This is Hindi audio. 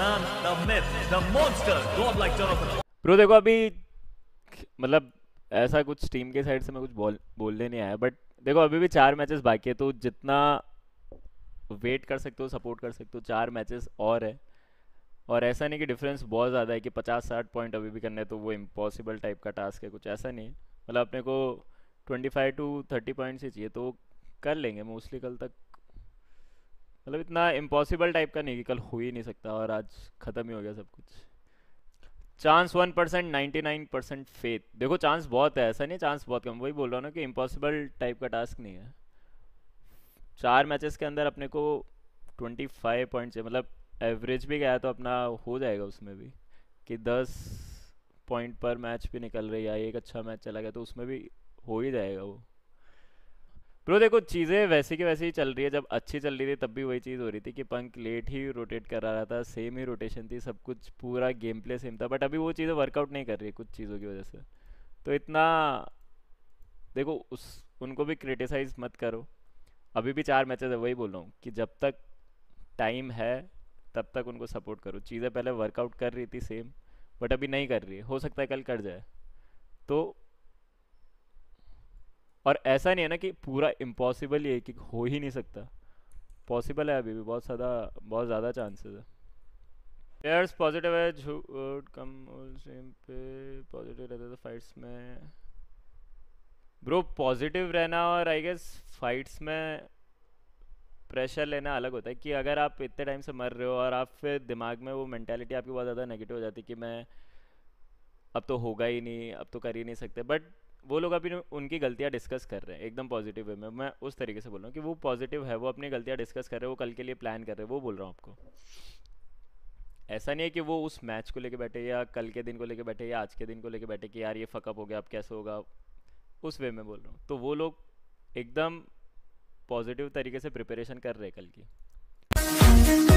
man the myth the monster god like Jonathan bro देखो अभी मतलब ऐसा कुछ टीम के साइड से मैं कुछ बोल बोलने नहीं आया बट देखो अभी भी चार मैचेस बाकी है तो जितना वेट कर सकते हो सपोर्ट कर सकते हो चार मैचेस और है और ऐसा नहीं कि डिफरेंस बहुत ज़्यादा है कि पचास साठ पॉइंट अभी भी करने तो वो इम्पॉसिबल टाइप का टास्क है कुछ ऐसा नहीं है मतलब अपने को twenty five to thirty points ही चाहिए तो कर लेंगे मोस्टली कल तक मतलब इतना इम्पॉसिबल टाइप का नहीं कि कल हो ही नहीं सकता और आज ख़त्म ही हो गया सब कुछ chance one percent ninety nine percent faith देखो चांस बहुत है ऐसा नहीं चांस बहुत कम वही बोल रहा हूँ ना कि इम्पॉसिबल टाइप का टास्क नहीं है चार मैचेस के अंदर अपने को ट्वेंटी फाइव पॉइंट चाहिए मतलब एवरेज भी गया तो अपना हो जाएगा उसमें भी कि दस पॉइंट पर मैच भी निकल रही है एक अच्छा मैच चला गया तो उसमें भी हो ही जाएगा वो ब्रो देखो चीज़ें वैसे की वैसे ही चल रही है जब अच्छी चल रही थी तब भी वही चीज़ हो रही थी कि पंख लेट ही रोटेट कर रहा था सेम ही रोटेशन थी सब कुछ पूरा गेम प्ले सेम था बट अभी वो चीज़ें वर्कआउट नहीं कर रही कुछ चीज़ों की वजह से तो इतना देखो उस उनको भी क्रिटिसाइज मत करो अभी भी चार मैचेस है वही बोल रहा हूँ कि जब तक टाइम है तब तक उनको सपोर्ट करो चीज़ें पहले वर्कआउट कर रही थी सेम बट अभी नहीं कर रही हो सकता है कल कर जाए तो और ऐसा नहीं है ना कि पूरा इम्पॉसिबल ही है कि हो ही नहीं सकता पॉसिबल है अभी भी बहुत ज़्यादा बहुत ज़्यादा चांसेस है प्लेयर्स पॉजिटिव है झूठ कम सेम पे पॉजिटिव रहते थे फाइट्स में ब्रो पॉजिटिव रहना और आई गेस फाइट्स में प्रेशर लेना अलग होता है कि अगर आप इतने टाइम से मर रहे हो और आप फिर दिमाग में वो मैंटेलिटी आपकी बहुत ज़्यादा नेगेटिव हो जाती है कि मैं अब तो होगा ही नहीं अब तो कर ही नहीं सकते बट वो लोग अभी उनकी गलतियाँ डिस्कस कर रहे हैं एकदम पॉजिटिव वे में मैं उस तरीके से बोल रहा हूँ कि वो पॉजिटिव है वो अपनी गलतियाँ डिस्कस कर रहे हैं वो कल के लिए प्लान कर रहे हैं वो बोल रहा हूँ आपको ऐसा नहीं है कि वो उस मैच को लेके बैठे या कल के दिन को लेके बैठे या आज के दिन को लेके बैठे कि यार ये फकअप हो गया अब कैसे होगा उस वे में बोल रहा हूँ तो वो लोग एकदम पॉजिटिव तरीके से प्रिपरेशन कर रहे हैं कल की